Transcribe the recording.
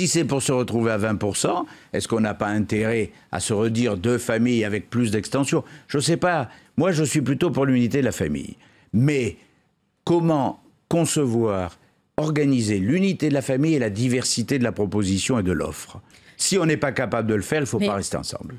Si c'est pour se retrouver à 20%, est-ce qu'on n'a pas intérêt à se redire deux familles avec plus d'extension Je ne sais pas. Moi, je suis plutôt pour l'unité de la famille. Mais comment concevoir, organiser l'unité de la famille et la diversité de la proposition et de l'offre Si on n'est pas capable de le faire, il ne faut pas rester ensemble.